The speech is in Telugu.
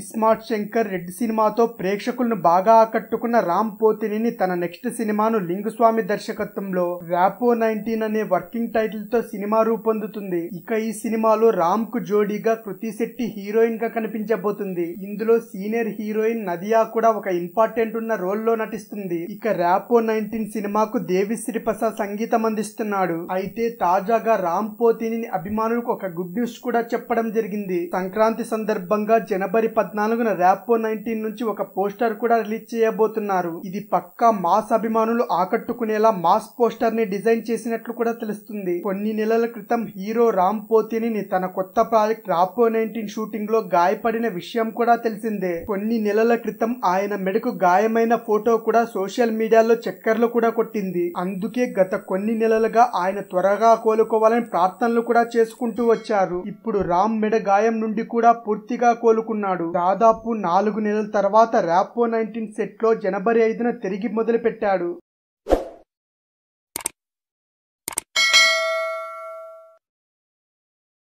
ఇస్మార్ట్ శంకర్ రెడ్ సినిమాతో ప్రేక్షకులను బాగా ఆకట్టుకున్న రామ్ పోతినిని తన నెక్స్ట్ సినిమాను లింగుస్వామి దర్శకత్వంలో వ్యాపో నైన్టీన్ అనే వర్కింగ్ టైటిల్ తో సినిమా రూపొందుతుంది ఇక ఈ సినిమాలో రామ్ కు జోడీగా కృతి శెట్టి హీరోయిన్ గా కనిపించబోతుంది ఇందులో సీనియర్ హీరోయిన్ నదియా కూడా ఒక ఇంపార్టెంట్ ఉన్న రోల్ లో నటిస్తుంది ఇక ర్యాపో నైన్టీన్ సినిమాకు దేవి శ్రీప్రసాద్ సంగీతం అందిస్తున్నాడు అయితే తాజాగా రామ్ పోతిని అభిమానులకు ఒక గుడ్ న్యూస్ కూడా చెప్పడం జరిగింది సంక్రాంతి సందర్భంగా జనవరి పది పద్నాలుగున ర్యాపో నైన్టీన్ నుంచి ఒక పోస్టర్ కూడా రిలీజ్ చేయబోతున్నారు ఇది పక్కా మాస్ అభిమానులు ఆకట్టుకునేలా మాస్ పోస్టర్ ని డిజైన్ చేసినట్లు కూడా తెలుస్తుంది కొన్ని నెలల క్రితం హీరో రామ్ పోతిని తన కొత్త ప్రాజెక్ట్ రాపో నైన్టీన్ షూటింగ్ లో గాయపడిన విషయం కూడా తెలిసిందే కొన్ని నెలల క్రితం ఆయన మెడకు గాయమైన ఫోటో కూడా సోషల్ మీడియాలో చక్కర్లు కూడా కొట్టింది అందుకే గత కొన్ని నెలలుగా ఆయన త్వరగా కోలుకోవాలని ప్రార్థనలు కూడా చేసుకుంటూ వచ్చారు ఇప్పుడు రామ్ మెడ గాయం నుండి కూడా పూర్తిగా కోలుకున్నాడు దాదాపు నాలుగు నెలల తర్వాత ర్యాపో నైన్టీన్ సెట్లో జనవరి ఐదున తిరిగి మొదలుపెట్టాడు